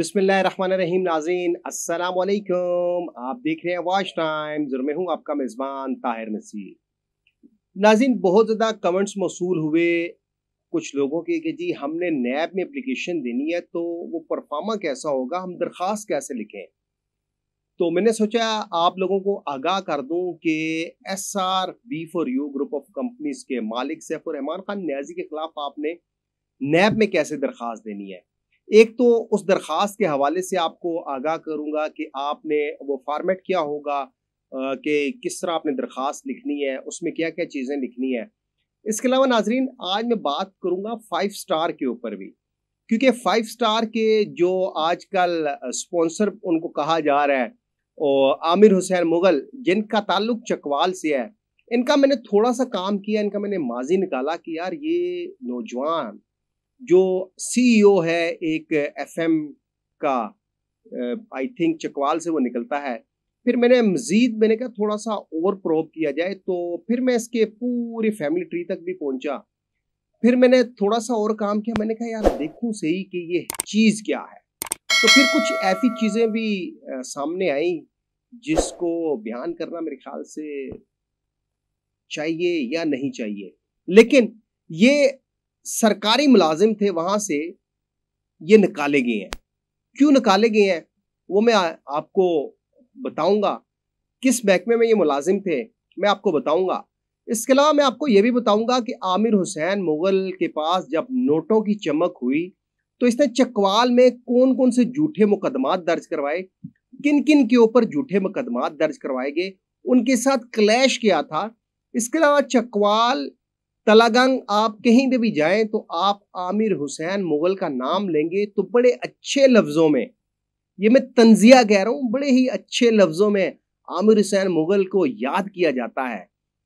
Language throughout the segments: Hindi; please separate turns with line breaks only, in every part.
बिसमीम नाजीन असल आप देख रहे हैं वॉच टाइम जुर्मे हूँ आपका मेज़बान ताहिर नसीर नाजीन बहुत ज़्यादा कमेंट्स मौसू हुए कुछ लोगों के कि जी हमने नैब में अप्लीकेशन देनी है तो वो परफामा कैसा होगा हम दरख्वास्त कैसे लिखें तो मैंने सोचा आप लोगों को आगाह कर दूं कि S R B for U group of companies के मालिक सैफुररहमान खान न्याजी के खिलाफ आपने नैब में कैसे दरख्वास्त देनी है एक तो उस दरख्वास्त के हवाले से आपको आगाह करूंगा कि आपने वो फॉर्मेट क्या होगा कि किस तरह आपने दरख्वास्त लिखनी है उसमें क्या क्या चीज़ें लिखनी है इसके अलावा नाजरीन आज मैं बात करूंगा फाइव स्टार के ऊपर भी क्योंकि फाइव स्टार के जो आजकल स्पॉन्सर उनको कहा जा रहा है और आमिर हुसैन मुगल जिनका ताल्लुक चकवाल से है इनका मैंने थोड़ा सा काम किया इनका मैंने माजी निकाला कि यार ये नौजवान जो सीईओ e है एक एफएम का आई uh, थिंक चकवाल से वो निकलता है फिर मैंने मज़ीद मैंने कहा थोड़ा सा ओवर प्रोब किया जाए तो फिर मैं इसके पूरी फैमिली ट्री तक भी पहुंचा फिर मैंने थोड़ा सा और काम किया मैंने कहा यार देखूं सही कि ये चीज़ क्या है तो फिर कुछ ऐसी चीज़ें भी uh, सामने आई जिसको बयान करना मेरे ख्याल से चाहिए या नहीं चाहिए लेकिन ये सरकारी मुलाजिम थे वहां से ये निकाले गए हैं क्यों निकाले गए हैं वो मैं आपको बताऊंगा किस महकमे में ये मुलाजिम थे मैं आपको बताऊंगा इसके अलावा मैं आपको ये भी बताऊंगा कि आमिर हुसैन मुग़ल के पास जब नोटों की चमक हुई तो इसने चकवाल में कौन कौन से झूठे मुकदमात दर्ज करवाए किन किन के ऊपर झूठे मुकदमात दर्ज करवाए गए उनके साथ क्लैश किया था इसके अलावा चकवाल तलागंग आप कहीं पे भी जाएं तो आप आमिर हुसैन मुगल का नाम लेंगे तो बड़े अच्छे लफ्ज़ों में ये मैं तंजिया कह रहा हूँ बड़े ही अच्छे लफ्ज़ों में आमिर हुसैन मुगल को याद किया जाता है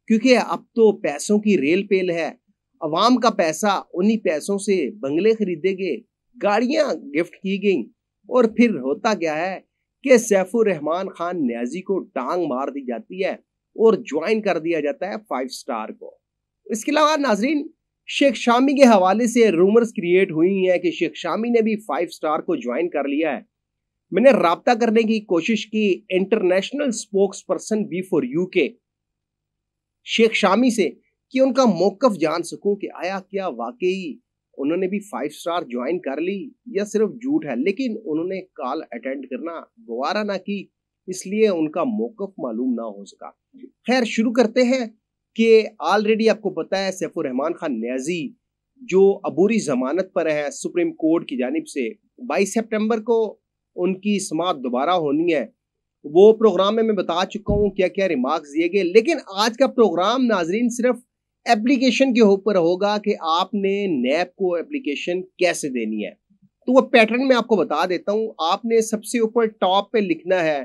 क्योंकि अब तो पैसों की रेल पेल है अवाम का पैसा उन्हीं पैसों से बंगले खरीदे गए गाड़ियाँ गिफ्ट की गई और फिर होता क्या है कि सैफुर रहमान खान न्याजी को टांग मार दी जाती है और ज्वाइन कर दिया जाता है फाइव स्टार को इसके अलावा नाजरीन शेख शामी के हवाले से रूमर्स क्रिएट हुई हैं कि शेख शामी ने भी फाइव स्टार को ज्वाइन कर लिया है मैंने रबता करने की कोशिश की international spokesperson B for U के शेख शामी से कि उनका मौकफ जान सकूं कि आया क्या वाकई उन्होंने भी फाइव स्टार ज्वाइन कर ली या सिर्फ झूठ है लेकिन उन्होंने कॉल अटेंड करना गवारा ना की इसलिए उनका मौकफ मालूम ना हो सका खैर शुरू करते हैं कि ऑलरेडी आपको पता है सैफुर रहमान खान न्याजी जो अबूरी जमानत पर है सुप्रीम कोर्ट की जानब से 22 सितंबर को उनकी समात दोबारा होनी है वो प्रोग्राम में मैं बता चुका हूँ क्या क्या रिमार्क्स दिए गए लेकिन आज का प्रोग्राम नाजरीन सिर्फ एप्लीकेशन के ऊपर होगा कि आपने नैब को एप्लीकेशन कैसे देनी है तो वो पैटर्न मैं आपको बता देता हूँ आपने सबसे ऊपर टॉप पे लिखना है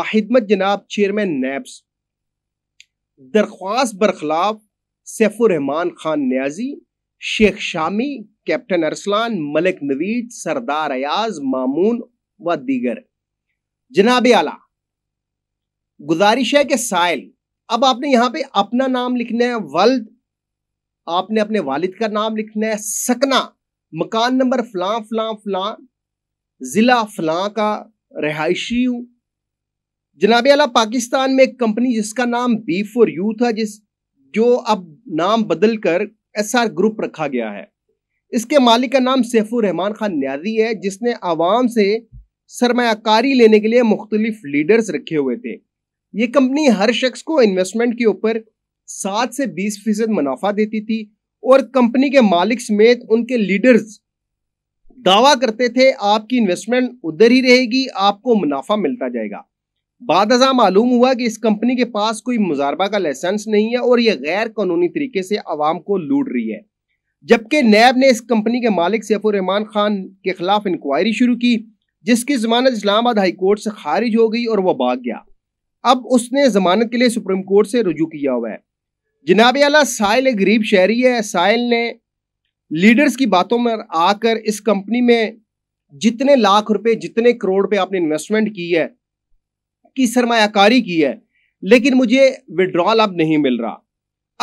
बाहिदमत जनाब चेयरमैन नैब्स दरख्वास्त बरखलाफ सैफुररहमान खान न्याजी शेख शामी कैप्टन अरसलान मलिक नवीद सरदार अयाज मामून व दीगर जनाब आला गुजारिश है कि साइल अब आपने यहाँ पे अपना नाम लिखना है वल्द आपने अपने वालिद का नाम लिखना है सकना मकान नंबर फलां फलां फलां ज़िला फलां का रहायशी हूँ जनाब आला पाकिस्तान में एक कंपनी जिसका नाम बी फोर यू था जिस जो अब नाम बदल कर एस आर ग्रुप रखा गया है इसके मालिक का नाम सैफुर रहमान खान न्याजी है जिसने आवाम से सरमाकारी लेने के लिए मुख्तलिफ लीडर्स रखे हुए थे ये कंपनी हर शख्स को इन्वेस्टमेंट के ऊपर सात से बीस फीसद मुनाफा देती थी और कंपनी के मालिक समेत उनके लीडर्स दावा करते थे आपकी इन्वेस्टमेंट उधर ही रहेगी आपको मुनाफा मिलता जाएगा बाद मालूम हुआ कि इस कंपनी के पास कोई मुजारबा का लाइसेंस नहीं है और यह गैर कानूनी तरीके से आवाम को लूट रही है जबकि नैब ने इस कंपनी के मालिक सैफुररहमान खान के खिलाफ इंक्वायरी शुरू की जिसकी जमानत इस्लामाबाद हाई कोर्ट से खारिज हो गई और वह भाग गया अब उसने जमानत के लिए सुप्रीम कोर्ट से रुजू किया हुआ है जनाब अला साहिल एक गरीब शहरी है साहिल ने लीडर्स की बातों में आकर इस कंपनी में जितने लाख रुपए जितने करोड़ रुपये आपने इन्वेस्टमेंट की है की सरमाकारी की है लेकिन मुझे विड्रॉल अब नहीं मिल रहा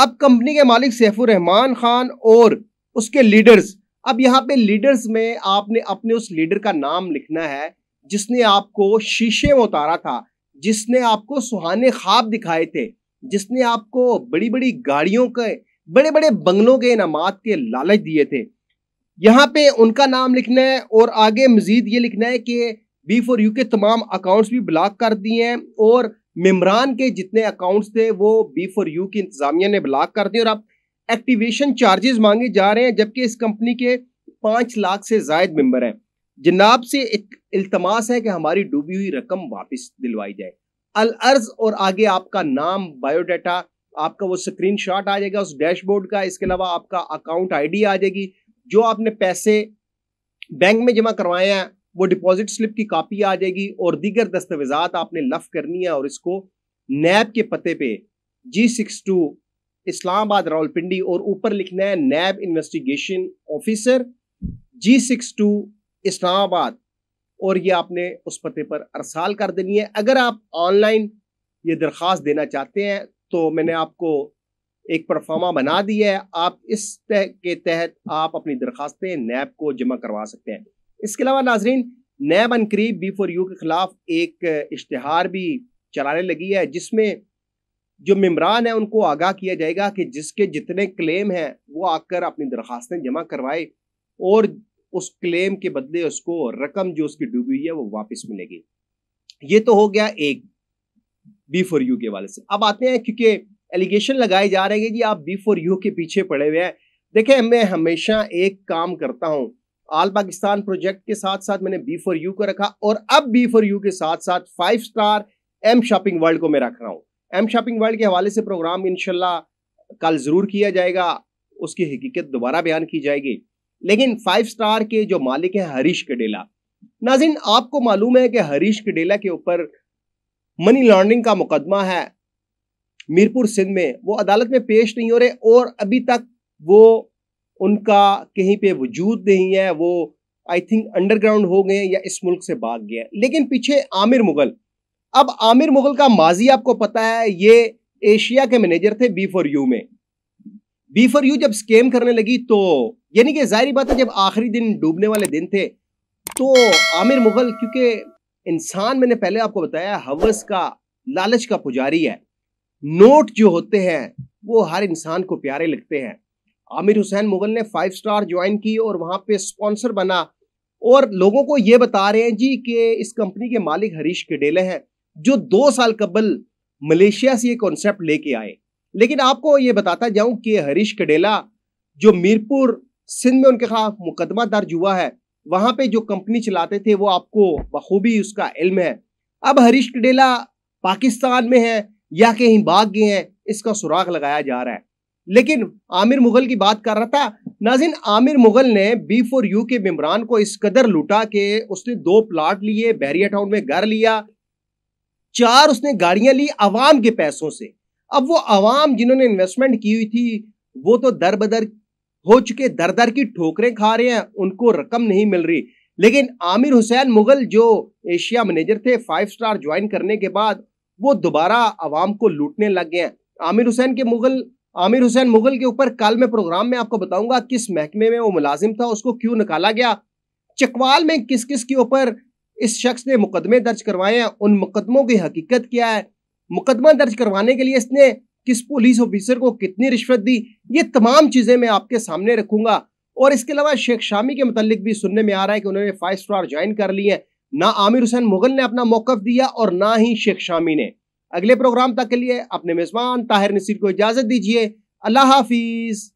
अब कंपनी के मालिक सैफुररहमान खान और उसके लीडर्स अब यहाँ पे लीडर्स में आपने अपने उस लीडर का नाम लिखना है जिसने आपको शीशे में उतारा था जिसने आपको सुहाने ख्वाब दिखाए थे जिसने आपको बड़ी बड़ी गाड़ियों के बड़े बड़े बंगलों के इनाम के लालच दिए थे यहाँ पे उनका नाम लिखना है और आगे मजीद ये लिखना है कि बी फॉर यू के तमाम अकाउंट्स भी ब्लॉक कर दिए हैं और मेमरान के जितने अकाउंट्स थे वो बी फॉर यू की इंतजामिया ने ब्लॉक कर दिए और अब एक्टिवेशन चार्जेस मांगे जा रहे हैं जबकि इस कंपनी के पाँच लाख से जायद मेम्बर हैं जनाब से एक इल्तमास है कि हमारी डूबी हुई रकम वापस दिलवाई जाए अल अर्ज और आगे आपका नाम बायोडाटा आपका वो स्क्रीन शॉट आ जाएगा उस डैशबोर्ड का इसके अलावा आपका अकाउंट आईडी आ जाएगी जो आपने पैसे बैंक में जमा करवाए हैं वो डिपॉजिट स्लिप की कापी आ जाएगी और दीगर दस्तावेजात आपने लफ करनी है और इसको नैब के पते पे G six two Islamabad Rawalpindi और ऊपर लिखना है NAB investigation officer G six two Islamabad और ये आपने उस पते पर अरसाल कर देनी है अगर आप ऑनलाइन ये दरख्वास्त देना चाहते हैं तो मैंने आपको एक परफॉर्मा बना दिया है आप इस तह के तहत आप अपनी दरखास्तें नैब को जमा करवा सकते हैं इसके अलावा नाजरीन नैब अनकरीब बी फॉर यू के ख़िलाफ़ एक इश्तहार भी चलाने लगी है जिसमें जो मम्बरान है उनको आगाह किया जाएगा कि जिसके जितने क्लेम हैं वो आकर अपनी दरख्वास्तें जमा करवाए और उस क्लेम के बदले उसको रकम जो उसकी डूबी हुई है वो वापस मिलेगी ये तो हो गया एक बी फॉर यू के वाले से अब आते हैं क्योंकि एलिगेशन लगाए जा रहे हैं कि जी आप बी फॉर यू के पीछे पड़े हुए हैं देखें मैं हमेशा एक काम करता हूँ आल पाकिस्तान प्रोजेक्ट के साथ साथ मैंने बी फॉर यू को रखा और अब बी फॉर यू के साथ साथ five star M shopping world को मैं रख रहा हूँ एम शॉपिंग वर्ल्ड के हवाले से प्रोग्राम इनशाला कल ज़रूर किया जाएगा उसकी हकीकत दोबारा बयान की जाएगी लेकिन फाइव स्टार के जो मालिक हैं हरीश कडेला नाजिन आपको मालूम है कि हरीश कडेला के ऊपर मनी लॉन्ड्रिंग का मुकदमा है मीरपुर सिंध में वो अदालत में पेश नहीं हो रहे और अभी तक वो उनका कहीं पे वजूद नहीं है वो आई थिंक अंडरग्राउंड हो गए या इस मुल्क से भाग गए लेकिन पीछे आमिर मुगल अब आमिर मुगल का माजी आपको पता है ये एशिया के मैनेजर थे बी फॉर यू में बी फॉर यू जब स्केम करने लगी तो यानी कि जाहिर बात है जब आखिरी दिन डूबने वाले दिन थे तो आमिर मुगल क्योंकि इंसान मैंने पहले आपको बताया हवस का लालच का पुजारी है नोट जो होते हैं वो हर इंसान को प्यारे लगते हैं आमिर हुसैन मुगल ने फाइव स्टार ज्वाइन की और वहाँ पे स्पॉन्सर बना और लोगों को ये बता रहे हैं जी कि इस कंपनी के मालिक हरीश किडेले हैं जो दो साल कबल मलेशिया से ये कॉन्सेप्ट लेके आए लेकिन आपको ये बताता जाऊं कि हरीश कडेला जो मीरपुर सिंध में उनके खिलाफ मुकदमा दर्ज हुआ है वहां पे जो कंपनी चलाते थे वो आपको बखूबी उसका इल्म है अब हरीश कडेला पाकिस्तान में है या कहीं भाग गए हैं इसका सुराग लगाया जा रहा है लेकिन आमिर मुगल की बात कर रहा था नाजिन आमिर मुगल ने बी फोर यू के मेम्बरान को इस कदर लुटा के उसने दो प्लाट लिए बैरिया टाउन में घर लिया चार उसने गाड़ियां ली आवाम के पैसों से अब वो आवाम जिन्होंने इन्वेस्टमेंट की हुई थी वो तो दर बदर हो चुके दर दर की ठोकरें खा रहे हैं उनको रकम नहीं मिल रही लेकिन आमिर हुसैन मुगल जो एशिया मैनेजर थे फाइव स्टार ज्वाइन करने के बाद वो दोबारा आवाम को लूटने लग गए आमिर हुसैन के मुगल आमिर हुसैन मुगल के ऊपर कल में प्रोग्राम में आपको बताऊंगा किस महकमे में वो मुलाजिम था उसको क्यों निकाला गया चकवाल में किस किस के ऊपर इस शख्स ने मुकदमे दर्ज करवाए हैं उन मुकदमों की हकीकत क्या है मुकदमा दर्ज करवाने के लिए इसने किस पुलिस ऑफिसर को कितनी रिश्वत दी ये तमाम चीज़ें मैं आपके सामने रखूंगा और इसके अलावा शेख शामी के मतलब भी सुनने में आ रहा है कि उन्होंने फाइव स्टार ज्वाइन कर लिए ना आमिर हुसैन मुगल ने अपना मौकफ दिया और ना ही शेख शामी ने अगले प्रोग्राम तक के लिए अपने मेज़बान ताहिर नसीर को इजाज़त दीजिए अल्लाह हाफिज़